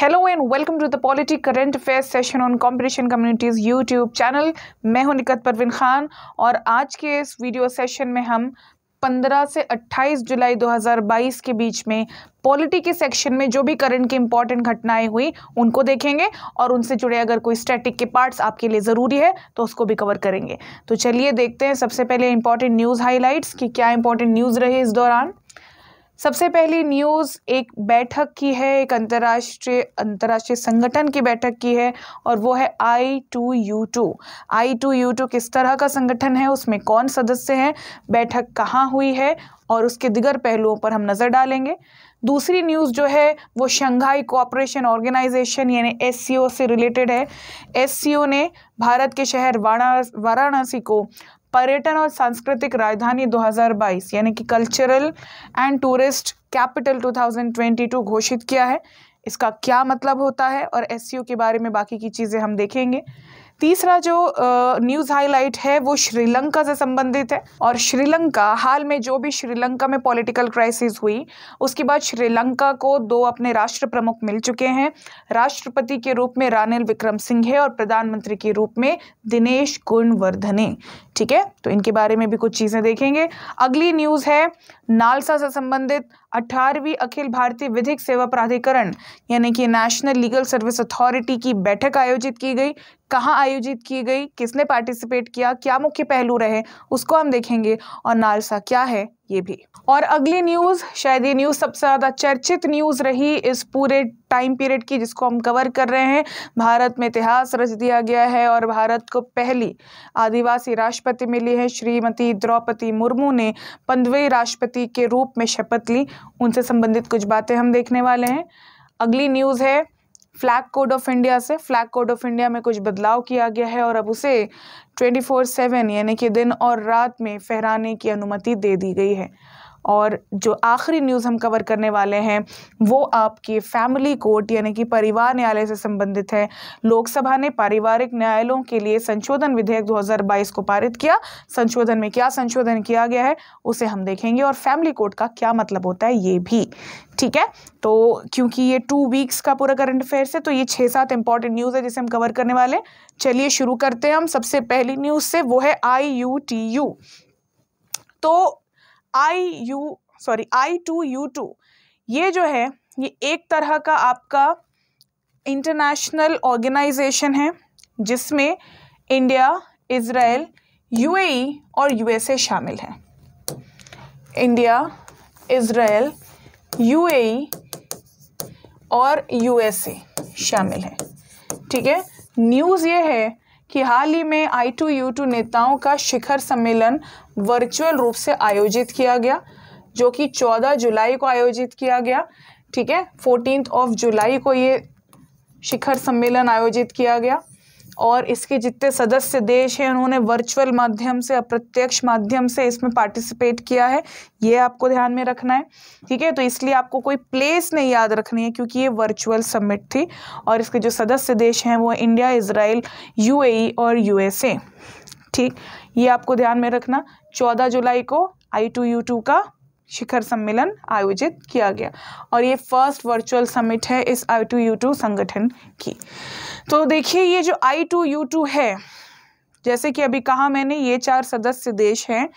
hello and welcome to the polity current affair session on competition communities YouTube channel मैं हूं निकत परवीन खान और आज के इस वीडियो सेशन में हम 15 से 28 जुलाई 2022 के बीच में पॉलिटी के सेक्शन में जो भी करंट की इंपॉर्टेंट घटनाएं हुई उनको देखेंगे और उनसे जुड़े अगर कोई स्टैटिक के पार्ट्स आपके लिए ज़रूरी है तो उसको भी कवर करेंगे तो चलिए देखते हैं सबसे पहले इंपॉर्टेंट न्यूज़ हाईलाइट्स कि क्या इंपॉर्टेंट न्यूज़ रहे इस दौरान सबसे पहली न्यूज़ एक बैठक की है एक अंतर्राष्ट्रीय अंतर्राष्ट्रीय संगठन की बैठक की है और वो है I two U two I two U two किस तरह का संगठन है उसमें कौन सदस्य हैं बैठक कहाँ हुई है और उसके दिगर पहलुओं पर हम नज़र डालेंगे दूसरी न्यूज़ जो है वो शंघाई कोऑपरेशन ऑर्गेनाइजेशन यानी एस से रिलेटेड है एस ने भारत के शहर वाराणसी को पर्यटन और सांस्कृतिक राजधानी 2022 यानी कि कल्चरल एंड टूरिस्ट कैपिटल 2022 घोषित किया है इसका क्या मतलब होता है और एस के बारे में बाकी की चीज़ें हम देखेंगे तीसरा जो न्यूज़ हाईलाइट है वो श्रीलंका से संबंधित है और श्रीलंका हाल में जो भी श्रीलंका में पॉलिटिकल क्राइसिस हुई उसके बाद श्रीलंका को दो अपने राष्ट्र प्रमुख मिल चुके हैं राष्ट्रपति के रूप में रानिल विक्रम सिंह है और प्रधानमंत्री के रूप में दिनेश गुणवर्धने ठीक है तो इनके बारे में भी कुछ चीज़ें देखेंगे अगली न्यूज़ है नालसा से संबंधित अठारहवीं अखिल भारतीय विधिक सेवा प्राधिकरण यानी कि नेशनल लीगल सर्विस अथॉरिटी की बैठक आयोजित की गई कहाँ आयोजित की गई किसने पार्टिसिपेट किया क्या मुख्य पहलू रहे उसको हम देखेंगे और नालसा क्या है ये भी और अगली न्यूज़ शायद ये न्यूज़ सबसे ज़्यादा चर्चित न्यूज़ रही इस पूरे टाइम पीरियड की जिसको हम कवर कर रहे हैं भारत में इतिहास रच दिया गया है और भारत को पहली आदिवासी राष्ट्रपति मिली है श्रीमती द्रौपदी मुर्मू ने पंद्रहवें राष्ट्रपति के रूप में शपथ ली उनसे संबंधित कुछ बातें हम देखने वाले हैं अगली न्यूज़ है फ्लैग कोड ऑफ इंडिया से फ्लैग कोड ऑफ इंडिया में कुछ बदलाव किया गया है और अब उसे ट्वेंटी फोर सेवन यानी कि दिन और रात में फहराने की अनुमति दे दी गई है और जो आखिरी न्यूज़ हम कवर करने वाले हैं वो आपके फैमिली कोर्ट यानी कि परिवार न्यायालय से संबंधित है लोकसभा ने पारिवारिक न्यायालयों के लिए संशोधन विधेयक 2022 को पारित किया संशोधन में क्या संशोधन किया गया है उसे हम देखेंगे और फैमिली कोर्ट का क्या मतलब होता है ये भी ठीक है तो क्योंकि ये टू वीक्स का पूरा करंट अफेयर्स है तो ये छः सात इंपॉर्टेंट न्यूज़ है जिसे हम कवर करने वाले चलिए शुरू करते हैं हम सबसे पहली न्यूज़ से वो है आई यू टी यू तो I U sorry I two U two ये जो है ये एक तरह का आपका इंटरनेशनल ऑर्गेनाइजेशन है जिसमें इंडिया इसराइल यूएई और यूएसए शामिल हैं इंडिया इसराइल यूएई और यूएसए शामिल हैं ठीक है न्यूज़ ये है कि हाल ही में आई टू यू टू नेताओं का शिखर सम्मेलन वर्चुअल रूप से आयोजित किया गया जो कि 14 जुलाई को आयोजित किया गया ठीक है फोर्टीन ऑफ जुलाई को ये शिखर सम्मेलन आयोजित किया गया और इसके जितने सदस्य देश हैं उन्होंने वर्चुअल माध्यम से अप्रत्यक्ष माध्यम से इसमें पार्टिसिपेट किया है ये आपको ध्यान में रखना है ठीक है तो इसलिए आपको कोई प्लेस नहीं याद रखनी है क्योंकि ये वर्चुअल समिट थी और इसके जो सदस्य देश हैं वो इंडिया इसराइल यूएई e और यूएसए ठीक ये आपको ध्यान में रखना चौदह जुलाई को आई टू यू टू का शिखर सम्मेलन आयोजित किया गया और ये फर्स्ट वर्चुअल समिट है इस आई टू यू टू संगठन की तो देखिए ये जो आई टू यू टू है जैसे कि अभी कहा मैंने ये चार सदस्य देश हैं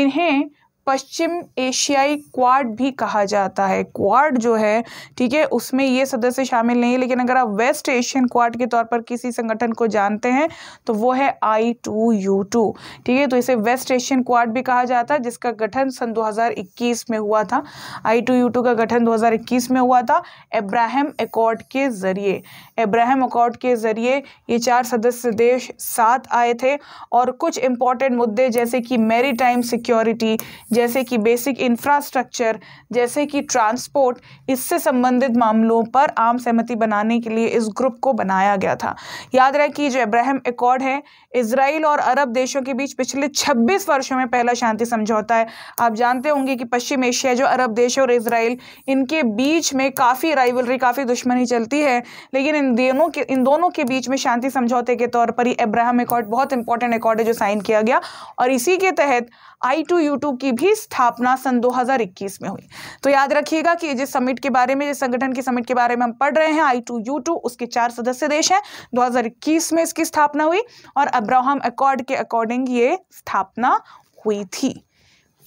इन्हें पश्चिम एशियाई क्वाड भी कहा जाता है क्वाड जो है ठीक है उसमें ये सदस्य शामिल नहीं है लेकिन अगर आप वेस्ट एशियन क्वाड के तौर पर किसी संगठन को जानते हैं तो वो है आई टू यू टू ठीक है तो इसे वेस्ट एशियन क्वाड भी कहा जाता है जिसका गठन सन 2021 में हुआ था आई टू यू टू का गठन 2021 में हुआ था एब्राहम एकॉर्ड के ज़रिए एब्राहम एकॉर्ड के ज़रिए ये चार सदस्य देश साथ आए थे और कुछ इम्पॉर्टेंट मुद्दे जैसे कि मेरी टाइम सिक्योरिटी जैसे कि बेसिक इंफ्रास्ट्रक्चर जैसे कि ट्रांसपोर्ट इससे संबंधित मामलों पर आम सहमति बनाने के लिए इस ग्रुप को बनाया गया था याद रहे कि जो अब्राहम एकॉर्ड है इसराइल और अरब देशों के बीच पिछले 26 वर्षों में पहला शांति समझौता है आप जानते होंगे कि पश्चिम एशिया जो अरब देश और इसराइल इनके बीच में काफ़ी राइवलरी काफ़ी दुश्मनी चलती है लेकिन इन दोनों के इन दोनों के बीच में शांति समझौते के तौर पर ही अब्राहम एकॉर्ड बहुत इंपॉर्टेंट एकॉर्ड है जो साइन किया गया और इसी के तहत आई टू यू टू की भी स्थापना सन 2021 में हुई तो याद रखिएगा कि जिस समिट के बारे में जिस संगठन की समिट के बारे में हम पढ़ रहे हैं आई टू यू टू उसके चार सदस्य देश हैं 2021 में इसकी स्थापना हुई और अब्राहम अकॉर्ड के अकॉर्डिंग ये स्थापना हुई थी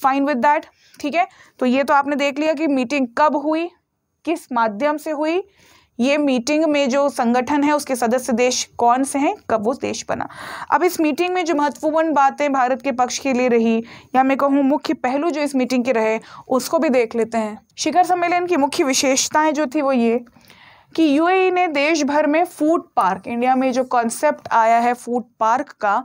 फाइन विद दैट ठीक है तो ये तो आपने देख लिया कि मीटिंग कब हुई किस माध्यम से हुई ये मीटिंग में जो संगठन है उसके सदस्य देश कौन से हैं कब वो देश बना अब इस मीटिंग में जो महत्वपूर्ण बातें भारत के पक्ष के लिए रही या मैं कहूँ मुख्य पहलू जो इस मीटिंग के रहे उसको भी देख लेते हैं शिखर सम्मेलन की मुख्य विशेषताएं जो थी वो ये कि यूएई e ने देश भर में फूड पार्क इंडिया में जो कॉन्सेप्ट आया है फूड पार्क का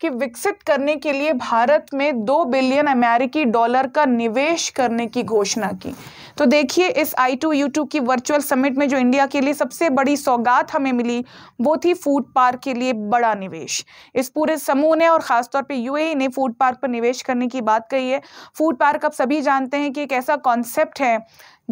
कि विकसित करने के लिए भारत में दो बिलियन अमेरिकी डॉलर का निवेश करने की घोषणा की तो देखिए इस आई टू यू टू की वर्चुअल समिट में जो इंडिया के लिए सबसे बड़ी सौगात हमें मिली वो थी फूड पार्क के लिए बड़ा निवेश इस पूरे समूह ने और ख़ासतौर पर यू e ने फूड पार्क पर निवेश करने की बात कही है फूड पार्क आप सभी जानते हैं कि एक ऐसा कॉन्सेप्ट है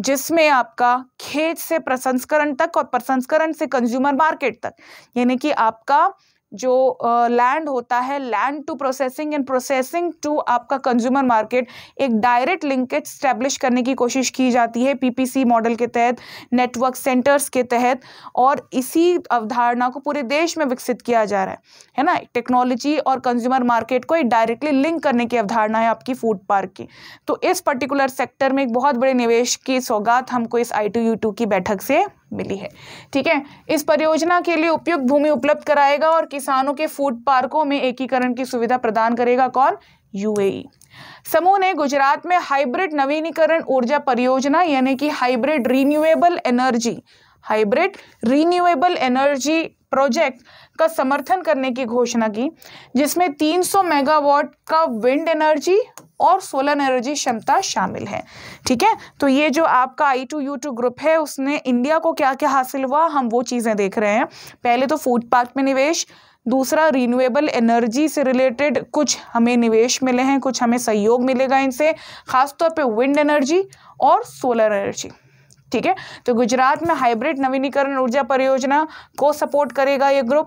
जिसमें आपका खेत से प्रसंस्करण तक और प्रसंस्करण से कंज्यूमर मार्केट तक यानी कि आपका जो लैंड uh, होता है land to processing and processing to आपका कंज्यूमर मार्केट एक डायरेक्ट लिंकेज स्टैब्लिश करने की कोशिश की जाती है पीपीसी मॉडल के तहत नेटवर्क सेंटर्स के तहत और इसी अवधारणा को पूरे देश में विकसित किया जा रहा है है ना टेक्नोलॉजी और कंज्यूमर मार्केट को डायरेक्टली लिंक करने की अवधारणा है आपकी फूड पार्क की तो इस पर्टिकुलर सेक्टर में एक बहुत बड़े निवेश की सौगात हमको इस आई की बैठक से मिली है ठीक है इस परियोजना के लिए उपयुक्त भूमि उपलब्ध कराएगा और किसानों के फूड पार्कों में एकीकरण की सुविधा प्रदान करेगा कौन यूएई समूह ने गुजरात में हाइब्रिड नवीनीकरण ऊर्जा परियोजना यानी कि hybrid renewable energy hybrid renewable energy project का समर्थन करने की घोषणा की जिसमें 300 मेगावाट का विंड एनर्जी और सोलर एनर्जी क्षमता शामिल है ठीक है तो ये जो आपका I two U two group है उसने इंडिया को क्या क्या हासिल हुआ हम वो चीज़ें देख रहे हैं पहले तो फूड पार्क में निवेश दूसरा रिन्यूएबल एनर्जी से रिलेटेड कुछ हमें निवेश मिले हैं कुछ हमें सहयोग मिलेगा इनसे खासतौर पे विंड एनर्जी और सोलर एनर्जी ठीक है तो गुजरात में हाइब्रिड नवीनीकरण ऊर्जा परियोजना को सपोर्ट करेगा ये ग्रुप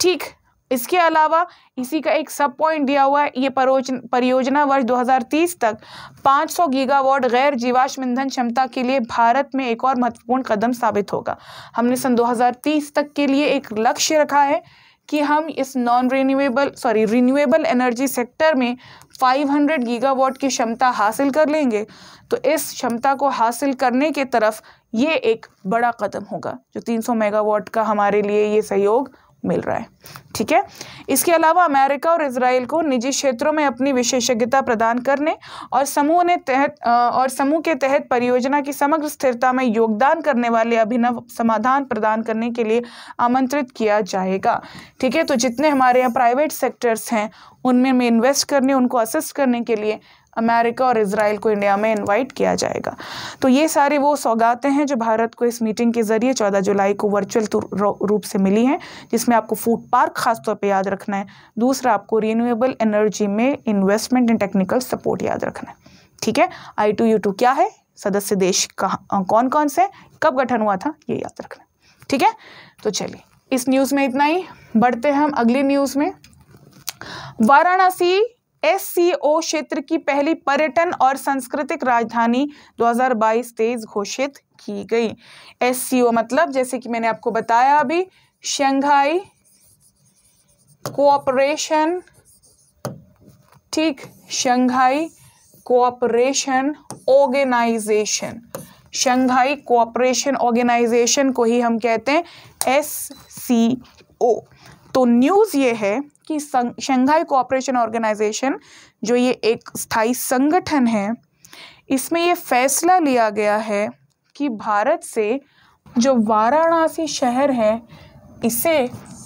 ठीक इसके अलावा इसी का एक सब पॉइंट दिया हुआ है ये परियोजना वर्ष 2030 तक 500 गीगावाट गैर जीवाश्म ईंधन क्षमता के लिए भारत में एक और महत्वपूर्ण कदम साबित होगा हमने सन 2030 तक के लिए एक लक्ष्य रखा है कि हम इस non renewable sorry renewable energy sector में 500 गीगावाट की क्षमता हासिल कर लेंगे तो इस क्षमता को हासिल करने के तरफ ये एक बड़ा कदम होगा जो 300 मेगावाट का हमारे लिए ये सहयोग मिल रहा है ठीक है इसके अलावा अमेरिका और इसराइल को निजी क्षेत्रों में अपनी विशेषज्ञता प्रदान करने और समूह ने तहत और समूह के तहत परियोजना की समग्र स्थिरता में योगदान करने वाले अभिनव समाधान प्रदान करने के लिए आमंत्रित किया जाएगा ठीक है तो जितने हमारे यहाँ प्राइवेट सेक्टर्स हैं उनमें में इन्वेस्ट करने उनको असिस्ट करने के लिए अमेरिका और इसराइल को इंडिया में इनवाइट किया जाएगा तो ये सारी वो सौगातें हैं जो भारत को इस मीटिंग के ज़रिए 14 जुलाई को वर्चुअल रूप से मिली हैं जिसमें आपको फूड पार्क खासतौर पर याद रखना है दूसरा आपको रीन्यूएबल एनर्जी में इन्वेस्टमेंट एंड टेक्निकल सपोर्ट याद रखना है ठीक है आई टू यू टू क्या है सदस्य देश कहाँ कौन कौन से कब गठन हुआ था ये याद रखना ठीक है तो चलिए इस न्यूज़ में इतना ही बढ़ते हैं हम अगली न्यूज़ में वाराणसी एससीओ क्षेत्र की पहली पर्यटन और सांस्कृतिक राजधानी 2022-23 घोषित की गई एससीओ मतलब जैसे कि मैंने आपको बताया अभी शंघाई कोऑपरेशन ठीक Shanghai cooperation organisation Shanghai cooperation organisation को ही हम कहते हैं एस सी ओ तो न्यूज़ ये है कि शंघाई कोऑपरेशन ऑर्गेनाइजेशन जो ये एक स्थायी संगठन है इसमें ये फैसला लिया गया है कि भारत से जो वाराणसी शहर है इसे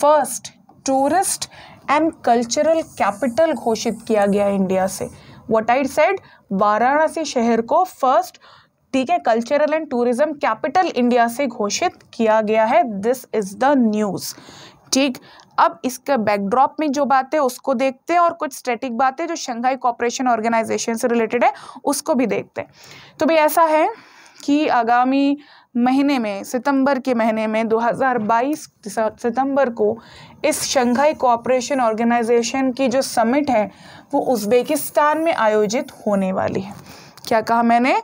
first tourist and cultural capital घोषित किया गया इंडिया से वट आई सेड वाराणसी शहर को फर्स्ट ठीक है cultural and tourism capital India से घोषित किया गया है दिस इज़ द न्यूज़ ठीक अब इसके बैकड्रॉप में जो बातें उसको देखते हैं और कुछ स्टैटिक बातें जो शंघाई कॉपरेशन ऑर्गेनाइजेशन से रिलेटेड है उसको भी देखते हैं तो भाई ऐसा है कि आगामी महीने में सितंबर के महीने में 2022 सितंबर को इस शंघाई कॉपरेशन ऑर्गेनाइजेशन की जो समिट है वो उज्बेकिस्तान में आयोजित होने वाली है क्या कहा मैंने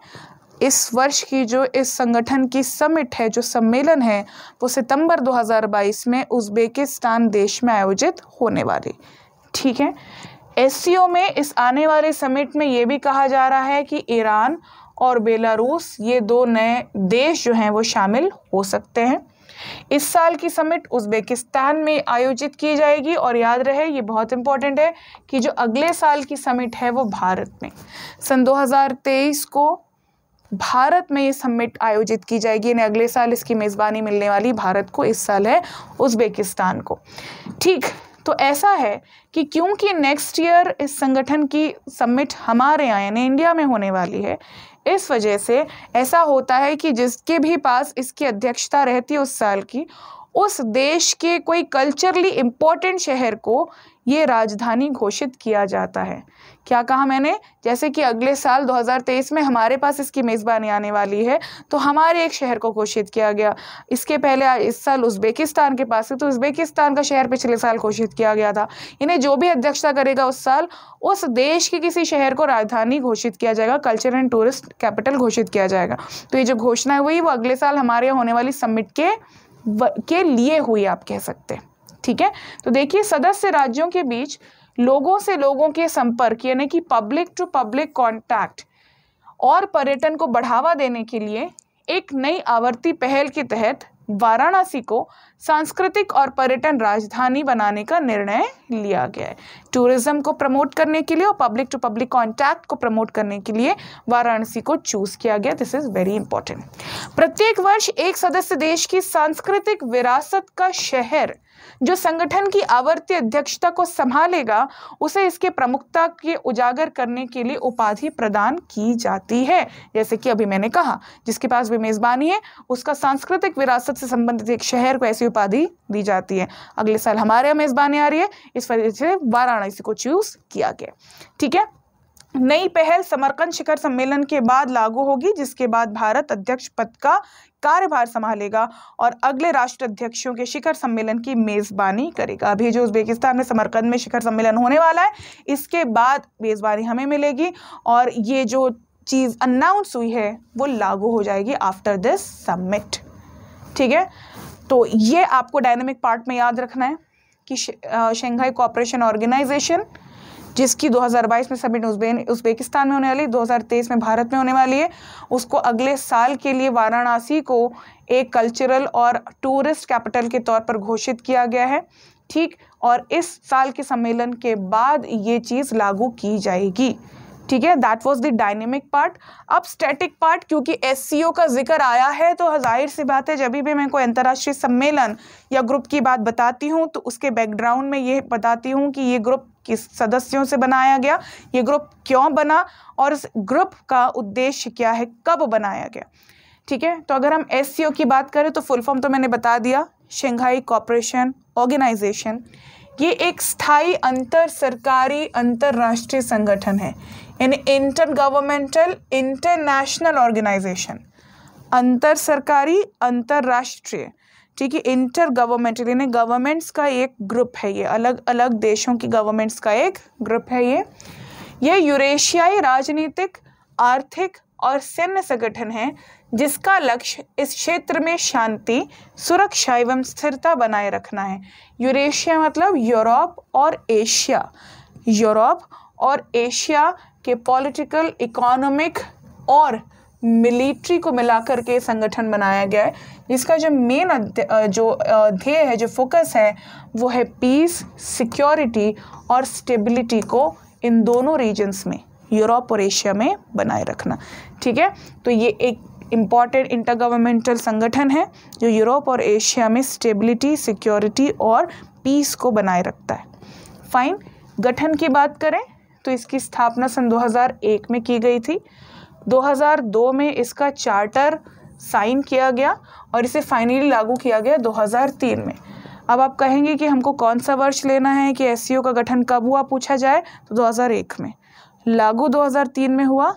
इस वर्ष की जो इस संगठन की समिट है जो सम्मेलन है वो सितंबर 2022 में उज़्बेकिस्तान देश में आयोजित होने वाली ठीक है एस में इस आने वाले समिट में ये भी कहा जा रहा है कि ईरान और बेलारूस ये दो नए देश जो हैं वो शामिल हो सकते हैं इस साल की समिट उज़्बेकिस्तान में आयोजित की जाएगी और याद रहे ये बहुत इम्पॉर्टेंट है कि जो अगले साल की समिट है वो भारत में सन 2023 को भारत में ये समिट आयोजित की जाएगी यानी अगले साल इसकी मेज़बानी मिलने वाली भारत को इस साल है उज्बेकिस्तान को ठीक तो ऐसा है कि क्योंकि नेक्स्ट ईयर इस संगठन की समिट हमारे यहाँ यानी इंडिया में होने वाली है इस वजह से ऐसा होता है कि जिसके भी पास इसकी अध्यक्षता रहती है उस साल की उस देश के कोई कल्चरली इम्पोर्टेंट शहर को ये राजधानी घोषित किया जाता है क्या कहा मैंने जैसे कि अगले साल 2023 में हमारे पास इसकी मेज़बानी आने वाली है तो हमारे एक शहर को घोषित किया गया इसके पहले इस साल उज़्बेकिस्तान के पास है तो उज़्बेकिस्तान का शहर पिछले साल घोषित किया गया था इन्हें जो भी अध्यक्षता करेगा उस साल उस देश के किसी शहर को राजधानी घोषित किया जाएगा कल्चर एंड टूरिस्ट कैपिटल घोषित किया जाएगा तो ये जो घोषणा हुई वो अगले साल हमारे होने वाली समिट के के लिए हुई आप कह सकते हैं ठीक है तो देखिए सदस्य राज्यों के बीच लोगों से लोगों के संपर्क यानी कि पब्लिक टू पब्लिक कॉन्टैक्ट और पर्यटन को बढ़ावा देने के लिए एक नई आवर्ती पहल के तहत वाराणसी को सांस्कृतिक और पर्यटन राजधानी बनाने का निर्णय लिया गया है टूरिज्म को प्रमोट करने के लिए और पब्लिक टू पब्लिक कॉन्टैक्ट को प्रमोट करने के लिए वाराणसी को चूज किया गया दिस इज वेरी इंपॉर्टेंट प्रत्येक वर्ष एक सदस्य देश की सांस्कृतिक विरासत का शहर जो संगठन की आवर्ती अध्यक्षता को संभालेगा उसे इसके प्रमुखता के उजागर करने के लिए उपाधि प्रदान की जाती है जैसे कि अभी मैंने कहा जिसके पास भी मेज़बानी है उसका सांस्कृतिक विरासत से संबंधित एक शहर को ऐसी उपाधि दी जाती है अगले साल हमारे यहाँ मेज़बानी आ रही है इस वजह से वाराणसी को चूज़ किया गया ठीक है नई पहल समरकंद शिखर सम्मेलन के बाद लागू होगी जिसके बाद भारत अध्यक्ष पद का कार्यभार संभालेगा और अगले राष्ट्र अध्यक्षों के शिखर सम्मेलन की मेजबानी करेगा अभी जो उज्बेकिस्तान में समरकंद में शिखर सम्मेलन होने वाला है इसके बाद मेजबानी हमें मिलेगी और ये जो चीज़ अनाउंस हुई है वो लागू हो जाएगी आफ्टर दिस समिट ठीक है तो ये आपको डायनेमिक पार्ट में याद रखना है कि शंघाई कोऑपरेशन ऑर्गेनाइजेशन जिसकी 2022 में सबमिट उज्बेकिस्तान में होने वाली 2023 में भारत में होने वाली है उसको अगले साल के लिए वाराणसी को एक कल्चरल और टूरिस्ट कैपिटल के तौर पर घोषित किया गया है ठीक और इस साल के सम्मेलन के बाद ये चीज़ लागू की जाएगी ठीक है that was the dynamic part अब स्टैटिक पार्ट क्योंकि एस का जिक्र आया है तो जाहिर सी बात है जब भी मैं कोई अंतर्राष्ट्रीय सम्मेलन या ग्रुप की बात बताती हूँ तो उसके बैकग्राउंड में ये बताती हूँ कि ये ग्रुप किस सदस्यों से बनाया गया ये ग्रुप क्यों बना और इस ग्रुप का उद्देश्य क्या है कब बनाया गया ठीक है तो अगर हम एस की बात करें तो फुल फॉर्म तो मैंने बता दिया शंघाई कॉपरेशन ऑर्गेनाइजेशन ये एक स्थायी अंतर सरकारी अंतर्राष्ट्रीय संगठन है यानी इंटर गवर्नमेंटल इंटरनेशनल ऑर्गेनाइजेशन अंतर सरकारी अंतर्राष्ट्रीय ठीक है इंटर गवर्नमेंटल यानी गवर्नमेंट्स का एक ग्रुप है ये अलग अलग देशों की गवर्नमेंट्स का एक ग्रुप है ये ये यूरेशियाई राजनीतिक आर्थिक और सैन्य संगठन है जिसका लक्ष्य इस क्षेत्र में शांति सुरक्षा एवं स्थिरता बनाए रखना है यूरेशिया मतलब यूरोप और एशिया यूरोप और एशिया के पॉलिटिकल इकोनॉमिक और मिलिट्री को मिलाकर के संगठन बनाया गया है जिसका जो मेन जो ध्येय है जो फोकस है वो है पीस सिक्योरिटी और स्टेबिलिटी को इन दोनों रीजन्स में यूरोप और एशिया में बनाए रखना ठीक है तो ये एक इम्पॉर्टेंट इंटरगवर्नमेंटल संगठन है जो यूरोप और एशिया में स्टेबिलिटी सिक्योरिटी और पीस को बनाए रखता है फाइन गठन की बात करें तो इसकी स्थापना सन 2001 में की गई थी 2002 में इसका चार्टर साइन किया गया और इसे फाइनली लागू किया गया 2003 में अब आप कहेंगे कि हमको कौन सा वर्ष लेना है कि एस का गठन कब हुआ पूछा जाए तो 2001 में लागू 2003 में हुआ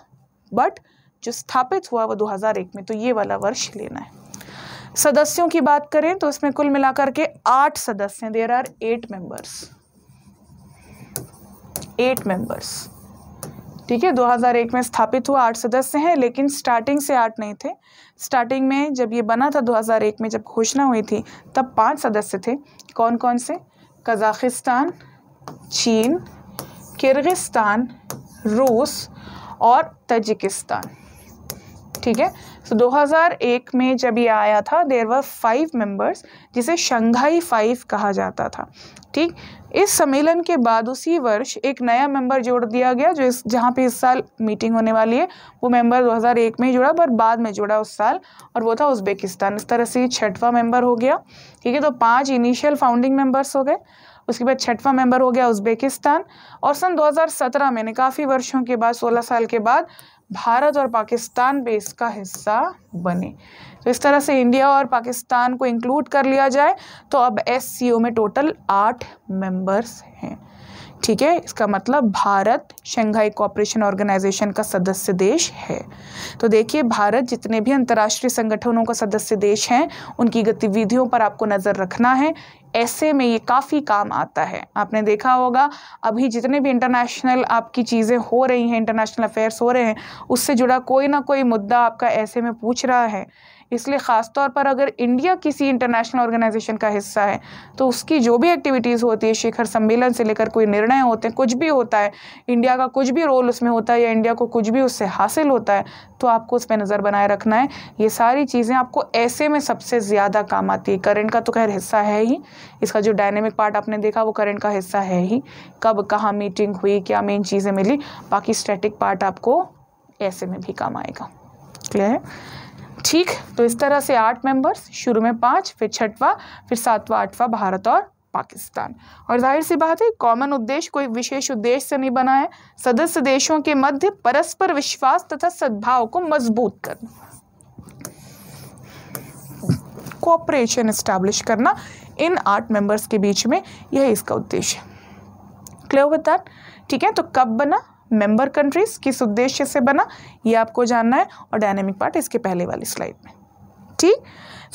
बट जो स्थापित हुआ वो 2001 में तो ये वाला वर्ष लेना है सदस्यों की बात करें तो इसमें कुल मिलाकर के आठ सदस्य there are eight members eight members ठीक है 2001 में स्थापित हुआ आठ सदस्य हैं लेकिन स्टार्टिंग से आठ नहीं थे स्टार्टिंग में जब ये बना था 2001 में जब घोषणा हुई थी तब पांच सदस्य थे कौन कौन से कजाकिस्तान चीन किर्गिस्तान रूस और तजिकिस्तान ठीक है सो so, 2001 में जब ये आया था देर वर फाइव मेंबर्स जिसे शंघाई फाइव कहा जाता था ठीक इस सम्मेलन के बाद उसी वर्ष एक नया मेंबर जोड़ दिया गया जो इस जहाँ पे इस साल मीटिंग होने वाली है वो मेंबर 2001 में ही जुड़ा पर बाद में जुड़ा उस साल और वो था उज्बेकिस्तान इस तरह से छठवां मेंबर हो गया ठीक है तो पांच इनिशियल फाउंडिंग मेंबर्स हो गए उसके बाद छठवा मेंबर हो गया उज्बेकिस्तान और सन 2017 में काफ़ी वर्षों के बाद 16 साल के बाद भारत और पाकिस्तान बेस का हिस्सा बने तो इस तरह से इंडिया और पाकिस्तान को इंक्लूड कर लिया जाए तो अब एस में टोटल आठ मेंबर्स हैं ठीक है इसका मतलब भारत शंघाई कॉपरेशन ऑर्गेनाइजेशन का सदस्य देश है तो देखिए भारत जितने भी अंतर्राष्ट्रीय संगठनों का सदस्य देश हैं उनकी गतिविधियों पर आपको नज़र रखना है ऐसे में ये काफ़ी काम आता है आपने देखा होगा अभी जितने भी इंटरनेशनल आपकी चीज़ें हो रही हैं इंटरनेशनल अफेयर्स हो रहे हैं उससे जुड़ा कोई ना कोई मुद्दा आपका ऐसे में पूछ रहा है इसलिए ख़ास तौर पर अगर इंडिया किसी इंटरनेशनल ऑर्गेनाइजेशन का हिस्सा है तो उसकी जो भी एक्टिविटीज़ होती है शिखर सम्मेलन से लेकर कोई निर्णय होते हैं कुछ भी होता है इंडिया का कुछ भी रोल उसमें होता है या इंडिया को कुछ भी उससे हासिल होता है तो आपको उस पर नज़र बनाए रखना है ये सारी चीज़ें आपको ऐसे में सबसे ज़्यादा काम आती है करेंट का तो खैर हिस्सा है ही इसका जो डायनेमिक पार्ट आपने देखा वो करंट का हिस्सा है ही कब कहाँ मीटिंग हुई क्या मेन चीज़ें मिली बाकी स्टैटिक पार्ट आपको ऐसे में भी काम आएगा क्लियर है ठीक तो इस तरह से आठ मेंबर्स शुरू में पाँच फिर छठवा फिर सातवा आठवा भारत और पाकिस्तान और जाहिर सी बात है कॉमन उद्देश्य कोई विशेष उद्देश्य से नहीं बना है सदस्य देशों के मध्य परस्पर विश्वास तथा सद्भाव को मजबूत करना कोऑपरेशन एस्टैब्लिश करना इन आठ मेंबर्स के बीच में यह इसका उद्देश्य है क्लियर विद दैट ठीक है तो कब बना मेंबर कंट्रीज किस उद्देश्य से बना यह आपको जानना है और डायनेमिक पार्ट इसके पहले वाली स्लाइड में ठीक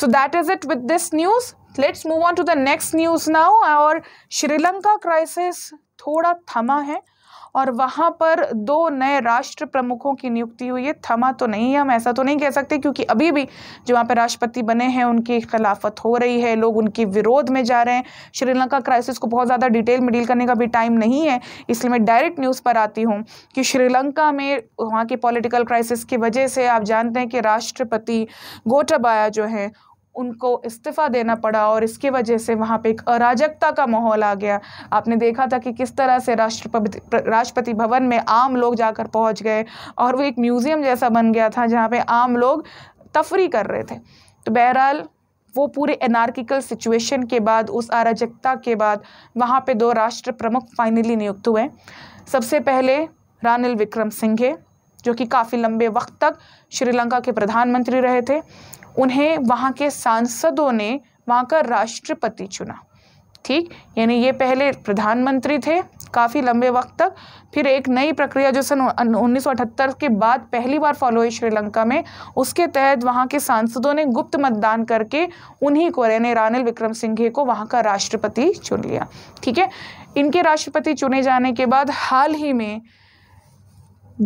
so that is it with this news let's move on to the next news now और श्रीलंका क्राइसिस थोड़ा थमा है और वहाँ पर दो नए राष्ट्र प्रमुखों की नियुक्ति हुई है थमा तो नहीं है हम ऐसा तो नहीं कह सकते क्योंकि अभी भी जो वहाँ पर राष्ट्रपति बने हैं उनकी खिलाफत हो रही है लोग उनके विरोध में जा रहे हैं श्रीलंका क्राइसिस को बहुत ज़्यादा डिटेल में डील करने का भी टाइम नहीं है इसलिए मैं डायरेक्ट न्यूज़ पर आती हूँ कि श्रीलंका में वहाँ की पॉलिटिकल क्राइसिस की वजह से आप जानते हैं कि राष्ट्रपति गोटाबाया जो है उनको इस्तीफ़ा देना पड़ा और इसकी वजह से वहाँ पे एक अराजकता का माहौल आ गया आपने देखा था कि किस तरह से राष्ट्रपति राष्ट्रपति भवन में आम लोग जाकर पहुँच गए और वो एक म्यूज़ियम जैसा बन गया था जहाँ पर आम लोग तफरी कर रहे थे तो बहरहाल वो पूरे एनार्किकल सिचुएशन के बाद उस अराजकता के बाद वहाँ पे दो राष्ट्र प्रमुख फाइनली नियुक्त हुए सबसे पहले रानिल विक्रम सिंघे जो कि काफ़ी लंबे वक्त तक श्रीलंका के प्रधानमंत्री रहे थे उन्हें वहाँ के सांसदों ने वहाँ का राष्ट्रपति चुना ठीक यानी ये पहले प्रधानमंत्री थे काफ़ी लंबे वक्त तक फिर एक नई प्रक्रिया जो सन 1978 के बाद पहली बार फॉलो हुई श्रीलंका में उसके तहत वहाँ के सांसदों ने गुप्त मतदान करके उन्हीं को यानी रानिल विक्रम सिंघे को वहाँ का राष्ट्रपति चुन लिया ठीक है इनके राष्ट्रपति चुने जाने के बाद हाल ही में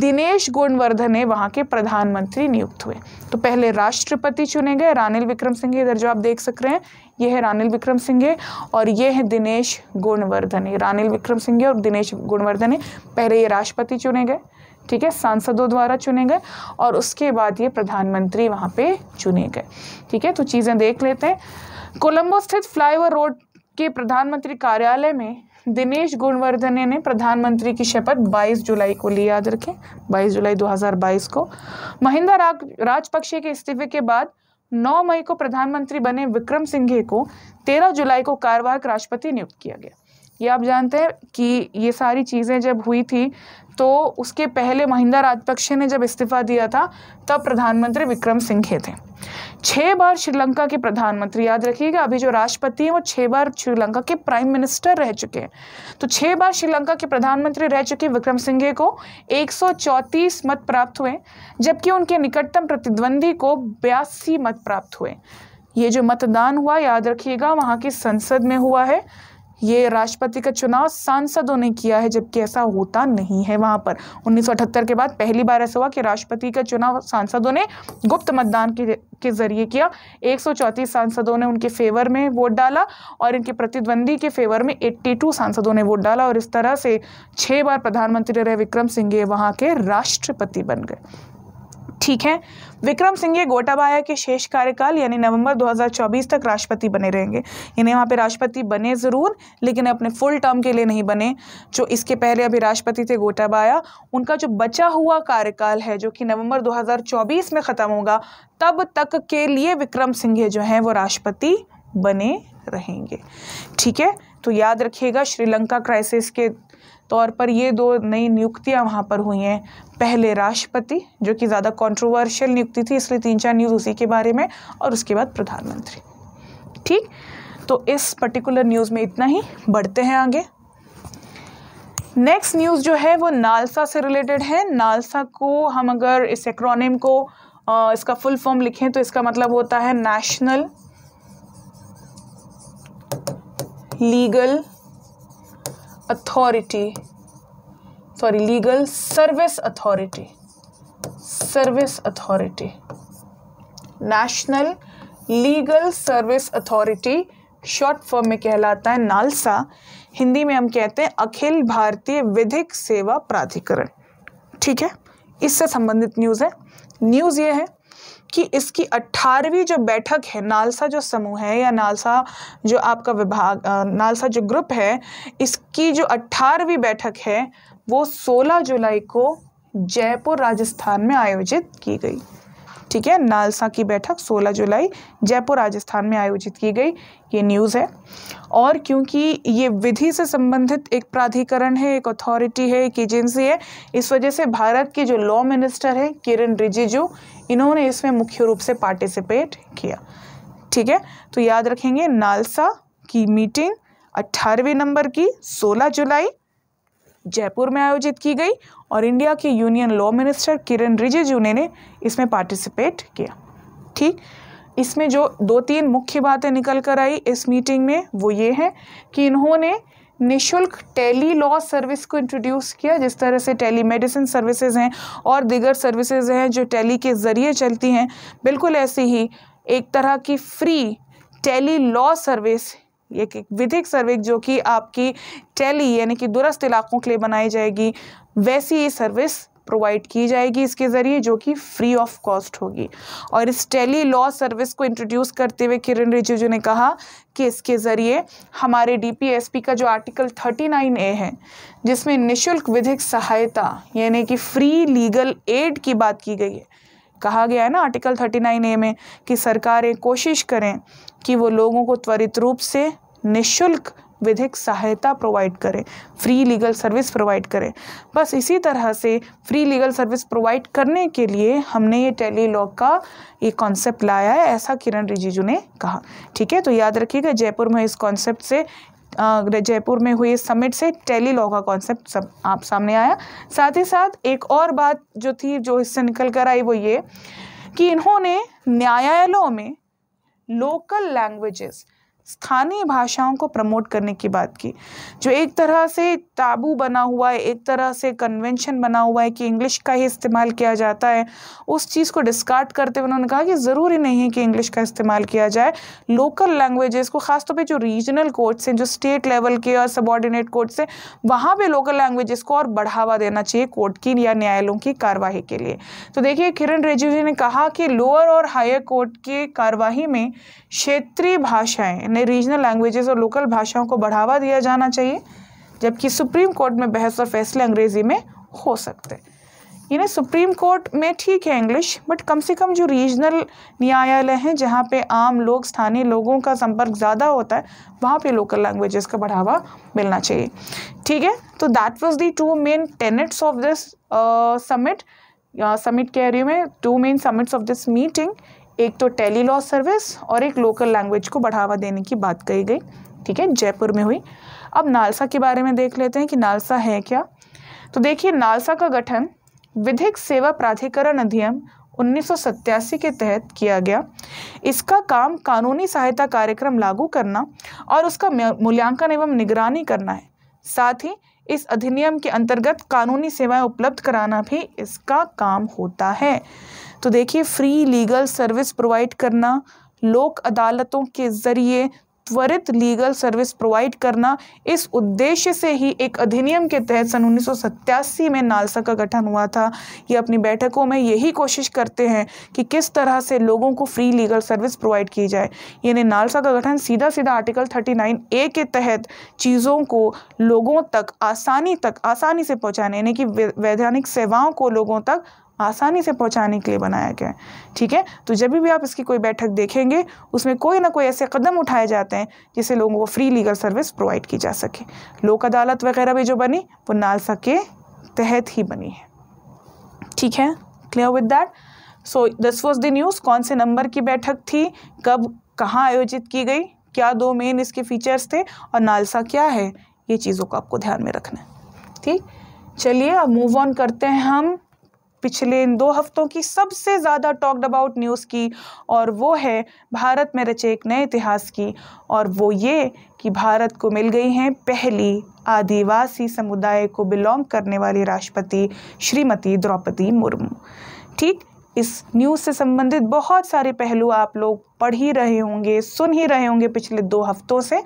दिनेश गुणवर्धने वहाँ के प्रधानमंत्री नियुक्त हुए तो पहले राष्ट्रपति चुने गए रानिल विक्रम सिंह इधर जो आप देख सक रहे हैं ये है रानिल विक्रम सिंघे और ये है दिनेश गुणवर्धने रानिल विक्रम सिंघे और दिनेश गुणवर्धने पहले ये राष्ट्रपति चुने गए ठीक है सांसदों द्वारा चुने गए और उसके बाद ये प्रधानमंत्री वहाँ पे चुने गए ठीक है तो चीज़ें देख लेते हैं कोलंबो स्थित फ्लाईओवर रोड के प्रधानमंत्री कार्यालय में दिनेश गुणवर्धने ने प्रधानमंत्री की शपथ 22 जुलाई को ली याद रखें 22 जुलाई 2022 को महिंदा राज राजपक्षे के इस्तीफे के बाद 9 मई को प्रधानमंत्री बने विक्रम सिंघे को 13 जुलाई को कार्यवाहक राष्ट्रपति नियुक्त किया गया ये आप जानते हैं कि ये सारी चीज़ें जब हुई थी तो उसके पहले महिंदा राजपक्षे ने जब इस्तीफा दिया था तब प्रधानमंत्री विक्रम सिंघे थे छः बार श्रीलंका के प्रधानमंत्री याद रखिएगा अभी जो राष्ट्रपति हैं वो छः बार श्रीलंका के प्राइम मिनिस्टर रह चुके हैं तो छः बार श्रीलंका के प्रधानमंत्री रह चुके विक्रम सिंघे को एक मत प्राप्त हुए जबकि उनके निकटतम प्रतिद्वंदी को बयासी मत प्राप्त हुए ये जो मतदान हुआ याद रखिएगा वहाँ की संसद में हुआ है ये राष्ट्रपति का चुनाव सांसदों ने किया है जबकि ऐसा होता नहीं है वहां पर उन्नीस के बाद पहली बार ऐसा हुआ कि राष्ट्रपति का चुनाव सांसदों ने गुप्त मतदान के के जरिए किया एक सांसदों ने उनके फेवर में वोट डाला और इनके प्रतिद्वंदी के फेवर में 82 सांसदों ने वोट डाला और इस तरह से छह बार प्रधानमंत्री रहे विक्रम सिंह वहां के राष्ट्रपति बन गए ठीक है विक्रम सिंघे गोटाबाया के शेष कार्यकाल यानी नवंबर 2024 तक राष्ट्रपति बने रहेंगे यानी वहाँ पे राष्ट्रपति बने ज़रूर लेकिन अपने फुल टर्म के लिए नहीं बने जो इसके पहले अभी राष्ट्रपति थे गोटाबाया उनका जो बचा हुआ कार्यकाल है जो कि नवंबर 2024 में ख़त्म होगा तब तक के लिए विक्रम सिंघे जो हैं वो राष्ट्रपति बने रहेंगे ठीक है तो याद रखिएगा श्रीलंका क्राइसिस के तौर पर ये दो नई नियुक्तियां वहाँ पर हुई हैं पहले राष्ट्रपति जो कि ज़्यादा कंट्रोवर्शियल नियुक्ति थी इसलिए तीन चार न्यूज़ उसी के बारे में और उसके बाद प्रधानमंत्री ठीक तो इस पर्टिकुलर न्यूज़ में इतना ही बढ़ते हैं आगे नेक्स्ट न्यूज़ जो है वो नालसा से रिलेटेड है नालसा को हम अगर इस एक्रोनिम को इसका फुल फॉर्म लिखें तो इसका मतलब होता है national legal authority sorry legal service authority service authority national legal service authority short form में कहलाता है नालसा हिंदी में हम कहते हैं अखिल भारतीय विधिक सेवा प्राधिकरण ठीक है इससे संबंधित न्यूज़ है न्यूज़ ये है कि इसकी अट्ठारहवीं जो बैठक है नालसा जो समूह है या नालसा जो आपका विभाग नालसा जो ग्रुप है इसकी जो अट्ठारहवीं बैठक है वो 16 जुलाई को जयपुर राजस्थान में आयोजित की गई ठीक है नालसा की बैठक 16 जुलाई जयपुर राजस्थान में आयोजित की गई ये न्यूज़ है और क्योंकि ये विधि से संबंधित एक प्राधिकरण है एक अथॉरिटी है एक एजेंसी है इस वजह से भारत के जो लॉ मिनिस्टर है किरण रिजिजू इन्होंने इसमें मुख्य रूप से पार्टिसिपेट किया ठीक है तो याद रखेंगे नालसा की मीटिंग अट्ठारहवें नंबर की 16 जुलाई जयपुर में आयोजित की गई और इंडिया के union law minister Kiran Rijiju ने इसमें पार्टिसिपेट किया ठीक इसमें जो दो तीन मुख्य बातें निकल कर आई इस मीटिंग में वो ये हैं कि इन्होंने निशुल्क टेली लॉ सर्विस को इंट्रोड्यूस किया जिस तरह से टेली मेडिसिन सर्विसेज हैं और दिगर सर्विसेज हैं जो टेली के ज़रिए चलती हैं बिल्कुल ऐसी ही एक तरह की फ्री टेली लॉ सर्विस एक, एक विधिक सर्विस जो कि आपकी टेली यानी कि दुरस्त इलाकों के लिए बनाई जाएगी वैसी ये सर्विस प्रोवाइड की जाएगी इसके ज़रिए जो कि फ्री ऑफ कॉस्ट होगी और इस टेली लॉ सर्विस को इंट्रोड्यूस करते हुए किरण रिजिजू ने कहा कि इसके ज़रिए हमारे डीपीएसपी का जो आर्टिकल 39 ए है जिसमें निशुल्क विधिक सहायता यानी कि फ्री लीगल एड की बात की गई है कहा गया है ना आर्टिकल 39 ए में कि सरकारें कोशिश करें कि वो लोगों को त्वरित रूप से निःशुल्क विधिक सहायता प्रोवाइड करें फ्री लीगल सर्विस प्रोवाइड करें बस इसी तरह से फ्री लीगल सर्विस प्रोवाइड करने के लिए हमने ये टेली लॉ का ये कॉन्सेप्ट लाया है ऐसा किरण रिजिजू ने कहा ठीक है तो याद रखिएगा जयपुर में इस कॉन्सेप्ट से जयपुर में हुए समिट से टेली लॉ का कॉन्सेप्ट सब आप सामने आया साथ ही साथ एक और बात जो थी जो इससे निकल कर आई वो ये कि इन्होंने न्यायालयों में लोकल लैंग्वेजेस स्थानीय भाषाओं को प्रमोट करने की बात की जो एक तरह से ताबू बना हुआ है एक तरह से कन्वेंशन बना हुआ है कि इंग्लिश का ही इस्तेमाल किया जाता है उस चीज़ को डिस्कार्ड करते हुए उन्होंने कहा कि ज़रूरी नहीं है कि इंग्लिश का इस्तेमाल किया जाए लोकल लैंग्वेजेस को खासतौर पर जो रीजनल कोर्ट्स हैं जो स्टेट लेवल के और सबॉर्डिनेट कोर्ट्स हैं वहाँ पर लोकल लैंग्वेजेस को और बढ़ावा देना चाहिए कोर्ट की या न्यायालयों की कार्यवाही के लिए तो देखिए किरण रिजिजू ने कहा कि लोअर और हायर कोर्ट के कार्यवाही में क्षेत्रीय भाषाएँ करने रीजनल लैंग्वेजेस और लोकल भाषाओं को बढ़ावा दिया जाना चाहिए जबकि सुप्रीम कोर्ट में बहस और फैसले अंग्रेज़ी में हो सकते हैं यानी सुप्रीम कोर्ट में ठीक है इंग्लिश बट कम से कम जो रीजनल न्यायालय हैं जहाँ पे आम लोग स्थानीय लोगों का संपर्क ज़्यादा होता है वहाँ पे लोकल लैंग्वेजेस का बढ़ावा मिलना चाहिए ठीक है तो that was the two main tenets of this summit summit कह रही हूँ मैं two main summits of this meeting एक तो टेली लॉ सर्विस और एक लोकल लैंग्वेज को बढ़ावा देने की बात कही गई ठीक है जयपुर में हुई अब नालसा के बारे में देख लेते हैं कि नालसा है क्या तो देखिए नालसा का गठन विधिक सेवा प्राधिकरण अधिनियम उन्नीस के तहत किया गया इसका काम कानूनी सहायता कार्यक्रम लागू करना और उसका मूल्यांकन एवं निगरानी करना है साथ ही इस अधिनियम के अंतर्गत कानूनी सेवाएं उपलब्ध कराना भी इसका काम होता है तो देखिए फ्री लीगल सर्विस प्रोवाइड करना लोक अदालतों के ज़रिए त्वरित लीगल सर्विस प्रोवाइड करना इस उद्देश्य से ही एक अधिनियम के तहत सन उन्नीस में नालसा का गठन हुआ था ये अपनी बैठकों में यही कोशिश करते हैं कि किस तरह से लोगों को फ्री लीगल सर्विस प्रोवाइड की जाए यानी नालसा का गठन सीधा सीधा आर्टिकल 39 ए के तहत चीज़ों को लोगों तक आसानी तक आसानी से पहुँचाने यानी कि वैधानिक सेवाओं को लोगों तक आसानी से पहुंचाने के लिए बनाया गया है ठीक है तो जब भी आप इसकी कोई बैठक देखेंगे उसमें कोई ना कोई ऐसे कदम उठाए जाते हैं जिससे लोगों को फ्री लीगल सर्विस प्रोवाइड की जा सके लोक अदालत वगैरह भी जो बनी वो नालसा के तहत ही बनी है ठीक है clear with that so this was the news कौन से नंबर की बैठक थी कब कहाँ आयोजित की गई क्या दो मेन इसके फीचर्स थे और नालसा क्या है ये चीज़ों को आपको ध्यान में रखना है ठीक चलिए अब मूव ऑन करते हैं हम पिछले इन दो हफ्तों की सबसे ज़्यादा टॉक्ड अबाउट न्यूज़ की और वो है भारत में रचे एक नए इतिहास की और वो ये कि भारत को मिल गई हैं पहली आदिवासी समुदाय को बिलोंग करने वाली राष्ट्रपति श्रीमती द्रौपदी मुर्मू ठीक इस न्यूज़ से संबंधित बहुत सारे पहलू आप लोग पढ़ ही रहे होंगे सुन ही रहे होंगे पिछले दो हफ्तों से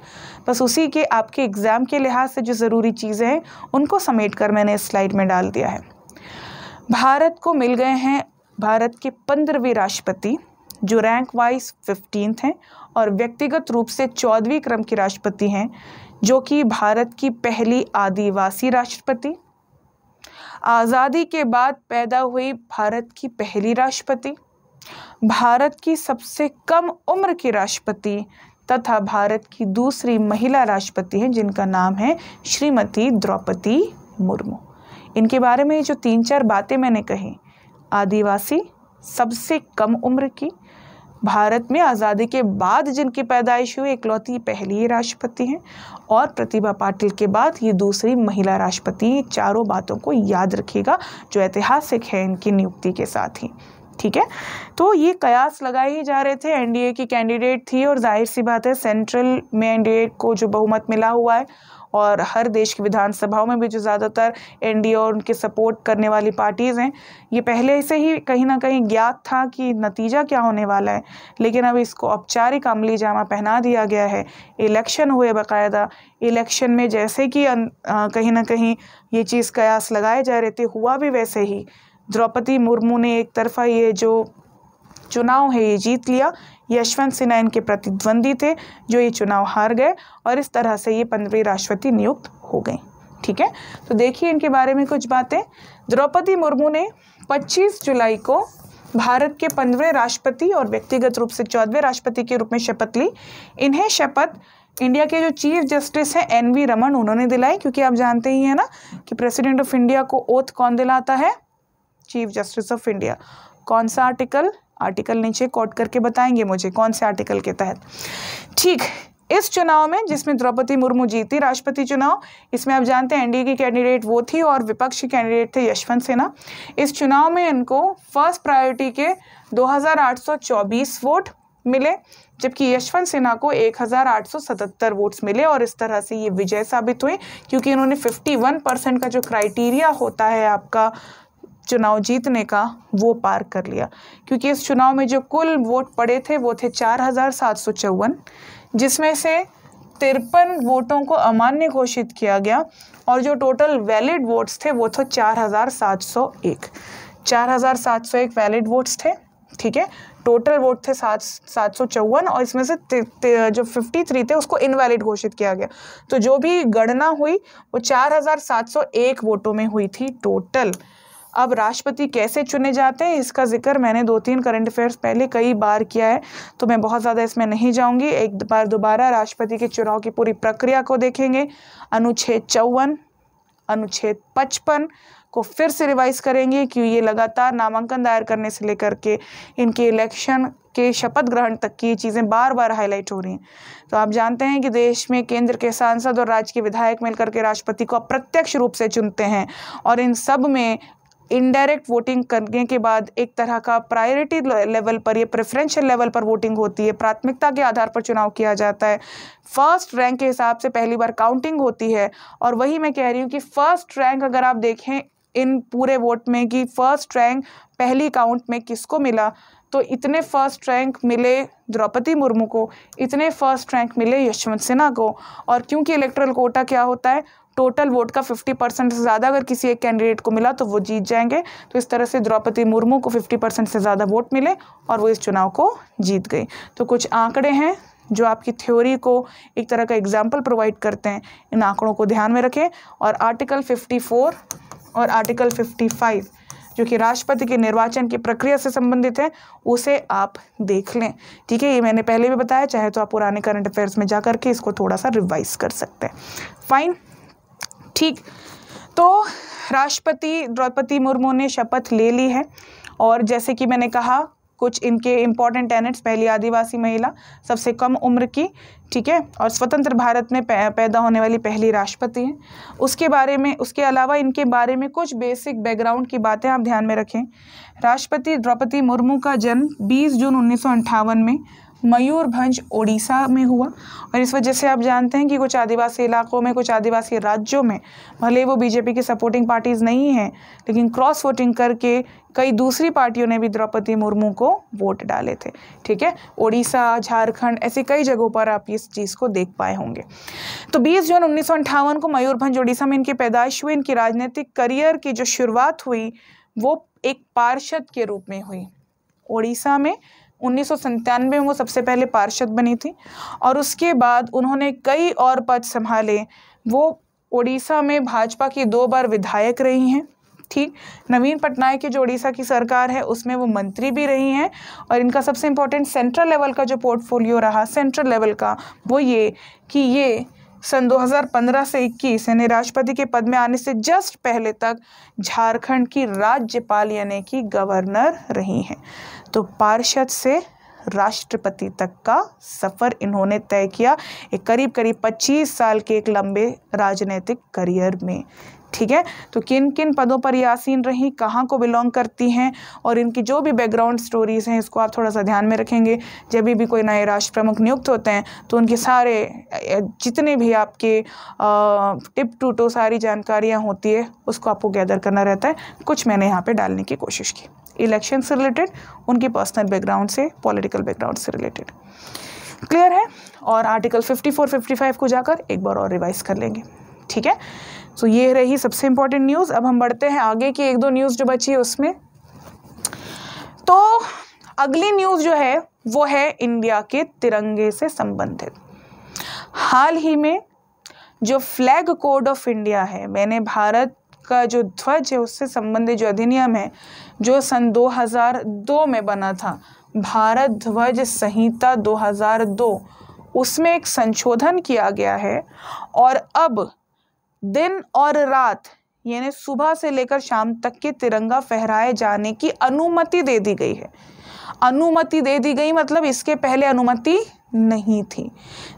बस उसी के आपके एग्ज़ाम के लिहाज से जो ज़रूरी चीज़ें हैं उनको समेट कर मैंने इस स्लाइड में डाल दिया है भारत को मिल गए हैं भारत के पंद्रहवें राष्ट्रपति जो रैंक वाइज फिफ्टीन हैं और व्यक्तिगत रूप से चौदहवीं क्रम के राष्ट्रपति हैं जो कि भारत की पहली आदिवासी राष्ट्रपति आज़ादी के बाद पैदा हुई भारत की पहली राष्ट्रपति भारत की सबसे कम उम्र की राष्ट्रपति तथा भारत की दूसरी महिला राष्ट्रपति हैं जिनका नाम है श्रीमती द्रौपदी मुर्मू इनके बारे में जो तीन चार बातें मैंने कही आदिवासी सबसे कम उम्र की भारत में आज़ादी के बाद जिनकी पैदाइश हुई इकलौती पहली राष्ट्रपति हैं और प्रतिभा पाटिल के बाद ये दूसरी महिला राष्ट्रपति हैं चारों बातों को याद रखिएगा जो ऐतिहासिक है इनकी नियुक्ति के साथ ही ठीक है तो ये कयास लगाए ही जा रहे थे एनडीए की कैंडिडेट थी और जाहिर सी बात है सेंट्रल में एनडीए को जो बहुमत मिला हुआ है और हर देश की विधानसभाओं में भी जो ज़्यादातर एन और उनके सपोर्ट करने वाली पार्टीज़ हैं ये पहले से ही कहीं ना कहीं ज्ञात था कि नतीजा क्या होने वाला है लेकिन अब इसको औपचारिक अमली जामा पहना दिया गया है इलेक्शन हुए बाकायदा इलेक्शन में जैसे कि कहीं ना कहीं ये चीज़ कयास लगाए जा रहे थे हुआ भी वैसे ही द्रौपदी मुर्मू ने एक तरफा ये जो चुनाव है ये जीत लिया यशवंत सिन्हा इनके प्रतिद्वंदी थे जो ये चुनाव हार गए और इस तरह से ये पंद्रवी राष्ट्रपति नियुक्त हो गई ठीक है तो देखिए इनके बारे में कुछ बातें द्रौपदी मुर्मू ने 25 जुलाई को भारत के पंद्रवें राष्ट्रपति और व्यक्तिगत रूप से चौदहवें राष्ट्रपति के रूप में शपथ ली इन्हें शपथ इंडिया के जो चीफ जस्टिस हैं एन वी रमन उन्होंने दिलाई क्योंकि आप जानते ही हैं ना कि प्रेसिडेंट ऑफ इंडिया को ओथ कौन दिलाता है चीफ जस्टिस ऑफ इंडिया कौन सा आर्टिकल आर्टिकल नीचे कोट करके बताएंगे मुझे कौन से आर्टिकल के तहत ठीक इस चुनाव में जिसमें द्रौपदी मुर्मू जीती राष्ट्रपति चुनाव इसमें आप जानते हैं एनडीए की कैंडिडेट वो थी और विपक्षी कैंडिडेट थे यशवंत सिन्हा इस चुनाव में इनको फर्स्ट प्रायोरिटी के 2824 वोट मिले जबकि यशवंत सिन्हा को 1877 वोट्स मिले और इस तरह से ये विजय साबित हुए क्योंकि इन्होंने 51 परसेंट का जो क्राइटेरिया होता है आपका चुनाव जीतने का वो पार कर लिया क्योंकि इस चुनाव में जो कुल वोट पड़े थे वो थे चार हज़ार सात सौ चौवन जिसमें से तिरपन वोटों को अमान्य घोषित किया गया और जो टोटल वैलिड वोट्स थे वो थे तो चार हज़ार सात सौ एक चार हज़ार सात सौ एक वैलिड वोट्स थे ठीक है टोटल वोट थे सात सात सौ चौवन और इसमें से ते, ते, जो फिफ्टी थ्री थे उसको इनवैलिड घोषित किया गया तो जो भी गणना हुई वो चार हज़ार सात सौ एक वोटों में हुई थी टोटल अब राष्ट्रपति कैसे चुने जाते हैं इसका जिक्र मैंने दो तीन करंट अफेयर्स पहले कई बार किया है तो मैं बहुत ज़्यादा इसमें नहीं जाऊँगी एक बार दोबारा राष्ट्रपति के चुनाव की पूरी प्रक्रिया को देखेंगे अनुच्छेद चौवन अनुच्छेद पचपन को फिर से रिवाइज करेंगे कि ये लगातार नामांकन दायर करने से लेकर के इनके इलेक्शन के शपथ ग्रहण तक की चीज़ें बार बार हाईलाइट हो रही हैं तो आप जानते हैं कि देश में केंद्र के सांसद और राज्य के विधायक मिलकर के राष्ट्रपति को अप्रत्यक्ष रूप से चुनते हैं और इन सब में इनडायरेक्ट वोटिंग करने के बाद एक तरह का प्रायोरिटी लेवल पर या प्रेफरेंशियल लेवल पर वोटिंग होती है प्राथमिकता के आधार पर चुनाव किया जाता है फर्स्ट रैंक के हिसाब से पहली बार काउंटिंग होती है और वही मैं कह रही हूँ कि फर्स्ट रैंक अगर आप देखें इन पूरे वोट में कि फर्स्ट रैंक पहली काउंट में किसको मिला तो इतने फर्स्ट रैंक मिले द्रौपदी मुर्मू को इतने फर्स्ट रैंक मिले यशवंत सिन्हा को और क्योंकि इलेक्ट्रल कोटा क्या होता है टोटल वोट का फिफ्टी परसेंट से ज़्यादा अगर किसी एक कैंडिडेट को मिला तो वो जीत जाएंगे तो इस तरह से द्रौपदी मुर्मू को फिफ्टी परसेंट से ज़्यादा वोट मिले और वो इस चुनाव को जीत गई तो कुछ आंकड़े हैं जो आपकी थ्योरी को एक तरह का एग्जाम्पल प्रोवाइड करते हैं इन आंकड़ों को ध्यान में रखें और आर्टिकल फिफ्टी और आर्टिकल फिफ्टी जो कि राष्ट्रपति के निर्वाचन की प्रक्रिया से संबंधित है उसे आप देख लें ठीक है ये मैंने पहले भी बताया चाहे तो आप पुराने करंट अफेयर्स में जा करके इसको थोड़ा सा रिवाइज कर सकते हैं फाइन ठीक तो राष्ट्रपति द्रौपदी मुर्मू ने शपथ ले ली है और जैसे कि मैंने कहा कुछ इनके इम्पॉर्टेंट टैनेट्स पहली आदिवासी महिला सबसे कम उम्र की ठीक है और स्वतंत्र भारत में पैदा होने वाली पहली राष्ट्रपति हैं उसके बारे में उसके अलावा इनके बारे में कुछ बेसिक बैकग्राउंड की बातें आप ध्यान में रखें राष्ट्रपति द्रौपदी मुर्मू का जन्म 20 जून उन्नीस में मयूरभंज ओडिशा में हुआ और इस वजह से आप जानते हैं कि कुछ आदिवासी इलाकों में कुछ आदिवासी राज्यों में भले वो बीजेपी की सपोर्टिंग पार्टीज़ नहीं हैं लेकिन क्रॉस वोटिंग करके कई दूसरी पार्टियों ने भी द्रौपदी मुर्मू को वोट डाले थे ठीक है ओडिशा झारखंड ऐसी कई जगहों पर आप इस चीज़ को देख पाए होंगे तो 20 जून उन्नीस को मयूरभंज ओडिशा में इनकी पैदाइश हुई इनकी राजनीतिक करियर की जो शुरुआत हुई वो एक पार्षद के रूप में हुई ओडिशा में उन्नीस में वो सबसे पहले पार्षद बनी थी और उसके बाद उन्होंने कई और पद संभाले वो उड़ीसा में भाजपा की दो बार विधायक रही हैं ठीक नवीन पटनायक की जो उड़ीसा की सरकार है उसमें वो मंत्री भी रही हैं और इनका सबसे इम्पोर्टेंट सेंट्रल लेवल का जो पोर्टफोलियो रहा सेंट्रल लेवल का वो ये कि ये सन 2015 से 21 यानी राष्ट्रपति के पद में आने से जस्ट पहले तक झारखंड की राज्यपाल यानी कि गवर्नर रही हैं तो पार्षद से राष्ट्रपति तक का सफ़र इन्होंने तय किया एक करीब करीब 25 साल के एक लंबे राजनीतिक करियर में ठीक है तो किन किन पदों पर ये आसीन रही कहाँ को बिलोंग करती हैं और इनकी जो भी बैकग्राउंड स्टोरीज़ हैं इसको आप थोड़ा सा ध्यान में रखेंगे जब भी कोई नए राष्ट्र प्रमुख नियुक्त होते हैं तो उनके सारे जितने भी आपके टिप टू टो सारी जानकारियाँ होती है उसको आपको गैदर करना रहता है कुछ मैंने यहाँ पर डालने की कोशिश की इलेक्शन से रिलेटेड उनके पर्सनल बैकग्राउंड से पॉलिटिकल बैकग्राउंड से रिलेटेड क्लियर है और आर्टिकल 54, 55 को जाकर एक बार और रिवाइज कर लेंगे ठीक है सो ये रही सबसे इंपॉर्टेंट न्यूज़ अब हम बढ़ते हैं आगे की एक दो न्यूज़ जो बची है उसमें तो अगली न्यूज़ जो है वो है इंडिया के तिरंगे से संबंधित हाल ही में जो फ्लैग कोड ऑफ इंडिया है मैंने भारत का जो ध्वज है उससे संबंधित जो अधिनियम है जो सन 2002 में बना था भारत ध्वज संहिता 2002 उसमें एक संशोधन किया गया है और अब दिन और रात यानी सुबह से लेकर शाम तक के तिरंगा फहराए जाने की अनुमति दे दी गई है अनुमति दे दी गई मतलब इसके पहले अनुमति नहीं थी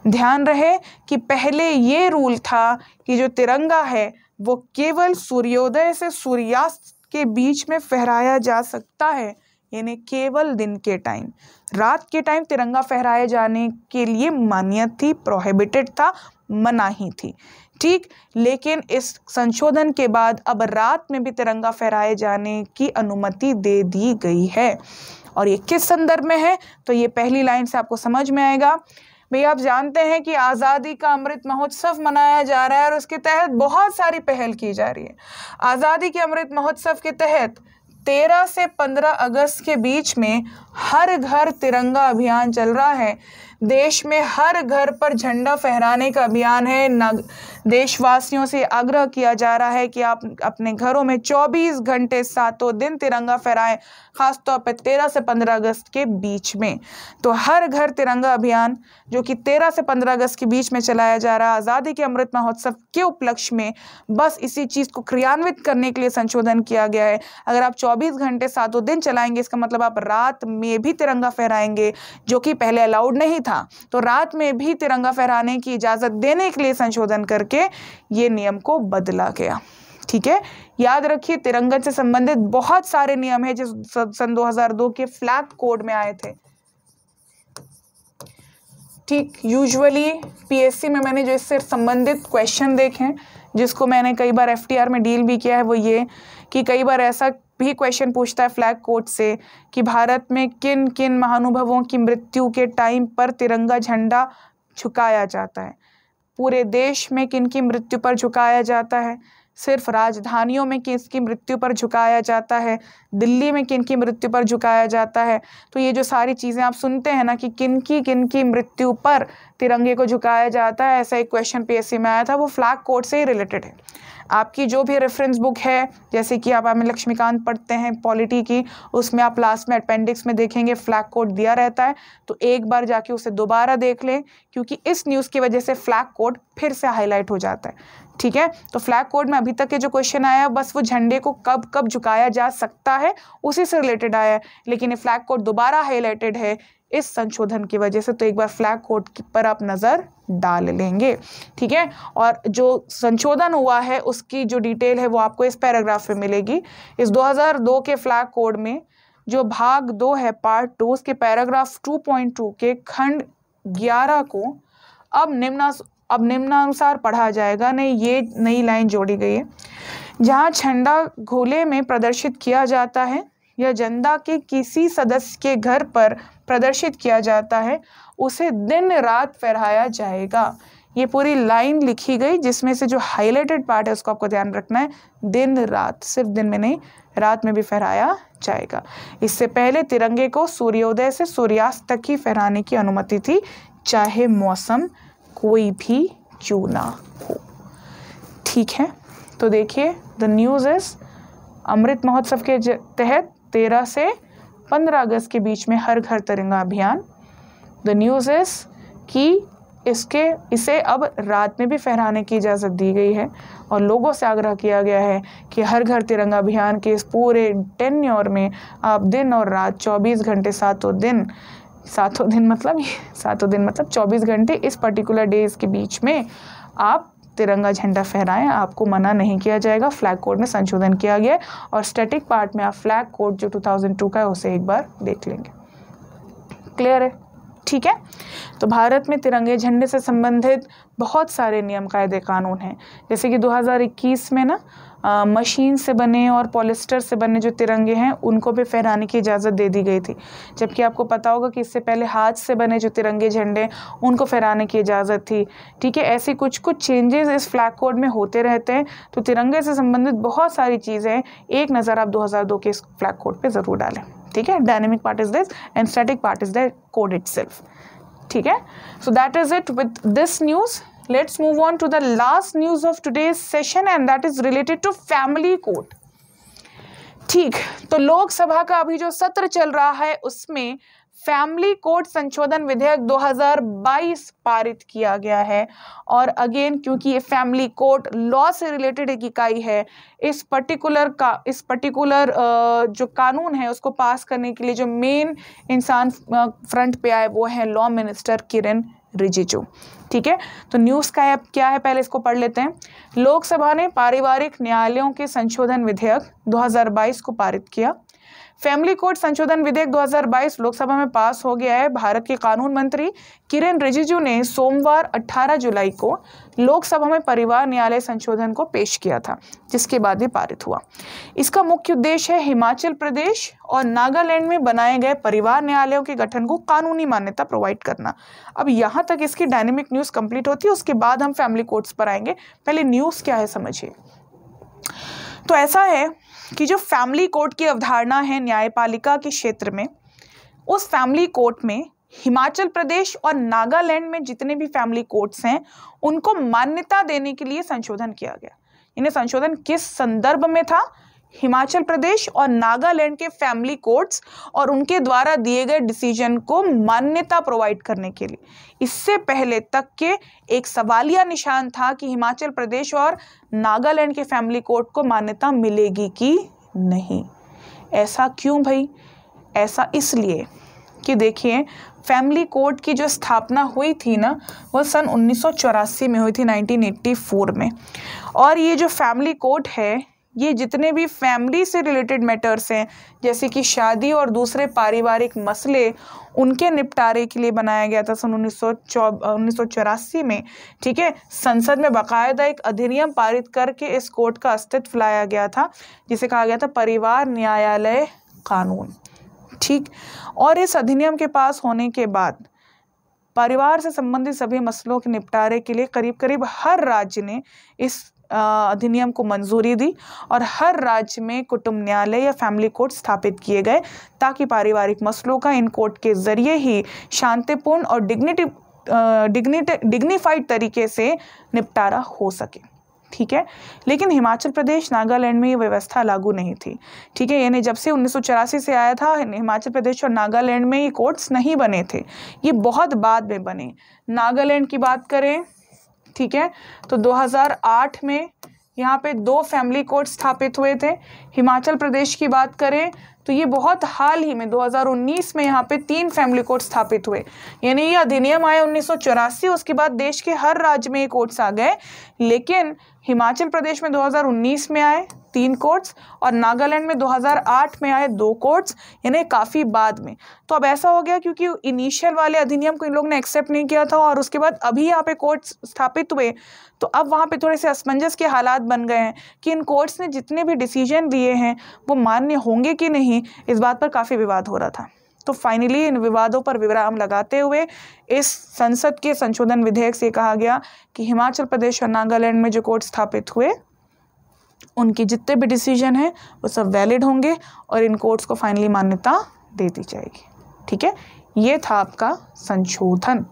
ध्यान रहे कि पहले ये रूल था कि जो तिरंगा है वो केवल सूर्योदय से सूर्यास्त के बीच में फहराया जा सकता है यानी केवल दिन के टाइम रात के टाइम तिरंगा फहराए जाने के लिए मान्य थी प्रोहिबिटेड था मनाही थी ठीक लेकिन इस संशोधन के बाद अब रात में भी तिरंगा फहराए जाने की अनुमति दे दी गई है और ये किस संदर्भ में है तो ये पहली लाइन से आपको समझ में आएगा भैया आप जानते हैं कि आज़ादी का अमृत महोत्सव मनाया जा रहा है और उसके तहत बहुत सारी पहल की जा रही है आज़ादी के अमृत महोत्सव के तहत तेरह से पंद्रह अगस्त के बीच में हर घर तिरंगा अभियान चल रहा है देश में हर घर पर झंडा फहराने का अभियान है देशवासियों से आग्रह किया जा रहा है कि आप अपने घरों में 24 घंटे सातों दिन तिरंगा फहराएं खासतौर पर 13 से 15 अगस्त के बीच में तो हर घर तिरंगा अभियान जो कि 13 से 15 अगस्त के बीच में चलाया जा रहा है आज़ादी के अमृत महोत्सव के उपलक्ष्य में बस इसी चीज़ को क्रियान्वित करने के लिए संशोधन किया गया है अगर आप चौबीस घंटे सातों दिन चलाएंगे इसका मतलब आप रात में भी तिरंगा फहराएंगे जो कि पहले अलाउड नहीं था था तो रात में भी तिरंगा फहराने की इजाज़त देने के लिए संशोधन करके ये नियम को बदला गया ठीक है याद रखिए तिरंगा से संबंधित बहुत सारे नियम है जो सन 2002 के फ्लैग कोड में आए थे ठीक यूजुअली पीएससी में मैंने जो इससे संबंधित क्वेश्चन देखे हैं जिसको मैंने कई बार एफटीआर में डील भी किया है वो ये कि कई बार ऐसा भी क्वेश्चन पूछता है फ्लैग कोड से कि भारत में किन किन महानुभवों की मृत्यु के टाइम पर तिरंगा झंडा झुकाया जाता है पूरे देश में किन की मृत्यु पर झुकाया जाता है सिर्फ राजधानियों में किसकी मृत्यु पर झुकाया जाता है दिल्ली में किन की मृत्यु पर झुकाया जाता है तो ये जो सारी चीज़ें आप सुनते हैं ना कि किन की किन की मृत्यु पर तिरंगे को झुकाया जाता है ऐसा एक क्वेश्चन पीएससी में आया था वो फ्लैग कोड से ही रिलेटेड है आपकी जो भी रेफरेंस बुक है जैसे कि आप हमें लक्ष्मीकांत पढ़ते हैं पॉलिटी की उसमें आप लास्ट में अपेंडिक्स में देखेंगे फ्लैग कोड दिया रहता है तो एक बार जाके उसे दोबारा देख लें क्योंकि इस न्यूज़ की वजह से फ्लैग कोड फिर से हाईलाइट हो जाता है ठीक है तो फ्लैग कोड में अभी तक के जो क्वेश्चन आया है बस वो झंडे को कब कब झुकाया जा सकता है उसी से रिलेटेड आया है लेकिन ये फ्लैग कोड दोबारा हाईलाइटेड है इस संशोधन की वजह से तो एक बार फ्लैग कोड पर आप नज़र डाल लेंगे ठीक है और जो संशोधन हुआ है उसकी जो डिटेल है वो आपको इस पैराग्राफ में मिलेगी इस 2002 के फ्लैग कोड में जो भाग दो है पार्ट टू उसके पैराग्राफ 2.2 के खंड 11 को अब निम्ना अब निम्नानुसार पढ़ा जाएगा नहीं ये नई लाइन जोड़ी गई है जहाँ झंडा घोले में प्रदर्शित किया जाता है या जनता के किसी सदस्य के घर पर प्रदर्शित किया जाता है उसे दिन रात फहराया जाएगा ये पूरी लाइन लिखी गई जिसमें से जो हाईलाइटेड पार्ट है उसको आपको ध्यान रखना है दिन रात सिर्फ दिन में नहीं रात में भी फहराया जाएगा इससे पहले तिरंगे को सूर्योदय से सूर्यास्त तक ही फहराने की अनुमति थी चाहे मौसम कोई भी क्यों ना हो ठीक है तो देखिए द न्यूज़ इज़ अमृत महोत्सव के तहत तेरह से पंद्रह अगस्त के बीच में हर घर तिरंगा अभियान द न्यूज़ इज़ कि इसके इसे अब रात में भी फहराने की इजाज़त दी गई है और लोगों से आग्रह किया गया है कि हर घर तिरंगा अभियान के इस पूरे टेन ओर में आप दिन और रात 24 घंटे सातों दिन सातों दिन मतलब सातों दिन मतलब 24 घंटे इस पर्टिकुलर डेज के बीच में आप तिरंगा झंडा फहराएं आपको मना नहीं किया जाएगा फ्लैग कोड में संशोधन किया गया और स्टैटिक पार्ट में आप फ्लैग कोड जो 2002 का है उसे एक बार देख लेंगे क्लियर है ठीक है तो भारत में तिरंगे झंडे से संबंधित बहुत सारे नियम कायदे कानून हैं जैसे कि 2021 में ना मशीन से बने और पॉलिस्टर से बने जो तिरंगे हैं उनको भी फहराने की इजाज़त दे दी गई थी जबकि आपको पता होगा कि इससे पहले हाथ से बने जो तिरंगे झंडे उनको फहराने की इजाज़त थी ठीक है ऐसे कुछ कुछ चेंजेस इस फ्लैग कोड में होते रहते हैं तो तिरंगे से संबंधित बहुत सारी चीज़ें एक नज़र आप दो के इस फ्लैग कोड पर ज़रूर डालें ठीक है dynamic part is this and static part is the code it ठीक है so that is it with this news let's move on to the last news of today session and that is related to family court ठीक तो लोकसभा का अभी जो सत्र चल रहा है उसमें फैमिली कोर्ट संशोधन विधेयक 2022 पारित किया गया है और अगेन क्योंकि ये फैमिली कोर्ट लॉ से रिलेटेड एक इकाई है इस पर्टिकुलर का इस पर्टिकुलर जो कानून है उसको पास करने के लिए जो मेन इंसान फ्रंट पे आए वो है लॉ मिनिस्टर किरण रिजिजू ठीक है तो न्यूज़ का ऐप क्या है पहले इसको पढ़ लेते हैं लोकसभा ने पारिवारिक न्यायालयों के संशोधन विधेयक 2022 को पारित किया फैमिली कोर्ट संशोधन विधेयक 2022 लोकसभा में पास हो गया है भारत के कानून मंत्री किरेन रिजिजू ने सोमवार 18 जुलाई को लोकसभा में परिवार न्यायालय संशोधन को पेश किया था जिसके बाद ये पारित हुआ इसका मुख्य उद्देश्य है हिमाचल प्रदेश और नागालैंड में बनाए गए परिवार न्यायालयों के गठन को कानूनी मान्यता प्रोवाइड करना अब यहाँ तक इसकी डायनेमिक न्यूज़ कंप्लीट होती है उसके बाद हम फैमिली कोर्ट्स पर आएंगे पहले न्यूज़ क्या है समझिए तो ऐसा है कि जो फैमिली कोर्ट की अवधारणा है न्यायपालिका के क्षेत्र में उस फैमिली कोर्ट में हिमाचल प्रदेश और नागालैंड में जितने भी फैमिली कोर्ट्स हैं उनको मान्यता देने के लिए संशोधन किया गया इन्हें संशोधन किस संदर्भ में था हिमाचल प्रदेश और नागालैंड के फैमिली कोर्ट्स और उनके द्वारा दिए गए डिसीजन को मान्यता प्रोवाइड करने के लिए इससे पहले तक के एक सवालिया निशान था कि हिमाचल प्रदेश और नागालैंड के फैमिली कोर्ट को मान्यता मिलेगी कि नहीं ऐसा क्यों भाई ऐसा इसलिए कि देखिए फैमिली कोर्ट की जो स्थापना हुई थी ना वो सन उन्नीस में हुई थी 1984 में और ये जो फैमिली कोर्ट है ये जितने भी फैमिली से रिलेटेड मैटर्स हैं जैसे कि शादी और दूसरे पारिवारिक मसले उनके निपटारे के लिए बनाया गया था सन उन्नीस में ठीक है संसद में बाकायदा एक अधिनियम पारित करके इस कोर्ट का अस्तित्व लाया गया था जिसे कहा गया था परिवार न्यायालय कानून ठीक और इस अधिनियम के पास होने के बाद परिवार से संबंधित सभी मसलों के निपटारे के लिए करीब करीब हर राज्य ने इस अधिनियम को मंजूरी दी और हर राज्य में कुटुंब न्यायालय या फैमिली कोर्ट स्थापित किए गए ताकि पारिवारिक मसलों का इन कोर्ट के जरिए ही शांतिपूर्ण और डिग्निटी डिग्निटी डिग्निफाइड तरीके से निपटारा हो सके ठीक है लेकिन हिमाचल प्रदेश नागालैंड में ये व्यवस्था लागू नहीं थी ठीक है यानी जब से उन्नीस से आया था हिमाचल प्रदेश और नागालैंड में ये कोर्ट्स नहीं बने थे ये बहुत बाद में बने नागालैंड की बात करें ठीक है तो 2008 में यहाँ पे दो फैमिली कोर्ट स्थापित हुए थे हिमाचल प्रदेश की बात करें तो ये बहुत हाल ही में 2019 में यहाँ पे तीन फैमिली कोर्ट स्थापित हुए यानी ये अधिनियम आया उन्नीस उसके बाद देश के हर राज्य में ये कोर्ट्स आ गए लेकिन हिमाचल प्रदेश में 2019 में आए तीन कोर्ट्स और नागालैंड में 2008 में आए दो कोर्ट्स यानी काफ़ी बाद में तो अब ऐसा हो गया क्योंकि इनिशियल वाले अधिनियम को इन लोग ने एक्सेप्ट नहीं किया था और उसके बाद अभी यहाँ पे कोर्ट्स स्थापित हुए तो अब वहाँ पे थोड़े से असमंजस के हालात बन गए हैं कि इन कोर्ट्स ने जितने भी डिसीजन दिए हैं वो मान्य होंगे कि नहीं नहीं इस बात पर काफ़ी विवाद हो रहा था तो फाइनली इन विवादों पर विराम लगाते हुए इस संसद के संशोधन विधेयक से कहा गया कि हिमाचल प्रदेश और नागालैंड में जो कोर्ट स्थापित हुए उनके जितने भी डिसीजन हैं वो सब वैलिड होंगे और इन कोर्ट्स को फाइनली मान्यता दे दी जाएगी ठीक है ये था आपका संशोधन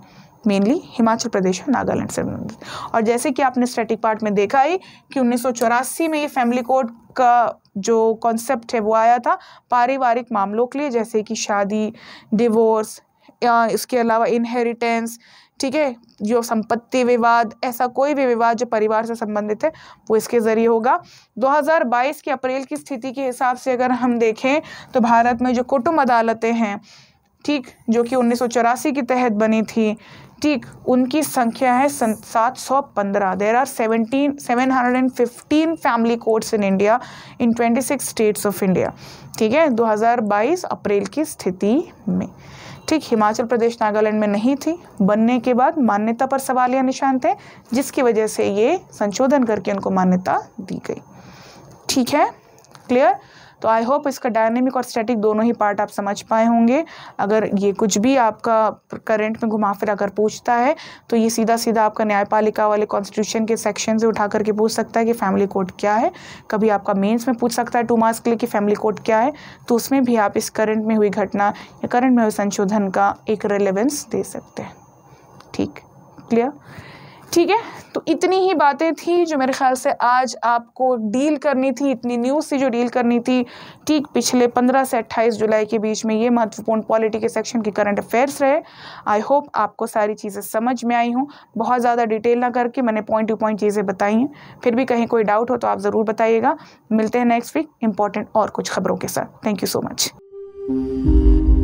मेनली हिमाचल प्रदेश और नागालैंड से संबंधित और जैसे कि आपने स्टैटिक पार्ट में देखा ही कि उन्नीस में ये फैमिली कोर्ट का जो कॉन्सेप्ट है वो आया था पारिवारिक मामलों के लिए जैसे कि शादी डिवोर्स या इसके अलावा इनहेरिटेंस ठीक है जो संपत्ति विवाद ऐसा कोई भी विवाद जो परिवार से संबंधित है वो इसके ज़रिए होगा 2022 के अप्रैल की स्थिति के हिसाब से अगर हम देखें तो भारत में जो कुटुंब अदालतें हैं ठीक जो कि उन्नीस के तहत बनी थी ठीक उनकी संख्या है सात सौ पंद्रह there are seventeen seven hundred and fifteen family courts in India in twenty six states of India ठीक है दो हज़ार बाईस अप्रैल की स्थिति में ठीक हिमाचल प्रदेश नागालैंड में नहीं थी बनने के बाद मान्यता पर या निशान थे जिसकी वजह से ये संशोधन करके उनको मान्यता दी गई ठीक है क्लियर तो आई होप इसका डायनेमिक और स्टैटिक दोनों ही पार्ट आप समझ पाए होंगे अगर ये कुछ भी आपका करंट में घुमा फिरा कर पूछता है तो ये सीधा सीधा आपका न्यायपालिका वाले कॉन्स्टिट्यूशन के सेक्शन से उठा करके पूछ सकता है कि फैमिली कोर्ट क्या है कभी आपका मेन्स में पूछ सकता है टू मार्क्स के लिए कि फैमिली कोर्ट क्या है तो उसमें भी आप इस करंट में हुई घटना या करंट में हुए संशोधन का एक रेलेवेंस दे सकते हैं ठीक क्लियर ठीक है तो इतनी ही बातें थी जो मेरे ख्याल से आज आपको डील करनी थी इतनी न्यूज़ से जो डील करनी थी ठीक पिछले 15 से 28 जुलाई के बीच में ये महत्वपूर्ण पॉलिटी के सेक्शन के करंट अफेयर्स रहे आई होप आपको सारी चीज़ें समझ में आई हूँ बहुत ज़्यादा डिटेल ना करके मैंने पॉइंट टू पॉइंट चीज़ें बताई हैं फिर भी कहीं कोई डाउट हो तो आप ज़रूर बताइएगा मिलते हैं नेक्स्ट वीक इंपॉर्टेंट और कुछ खबरों के साथ थैंक यू सो मच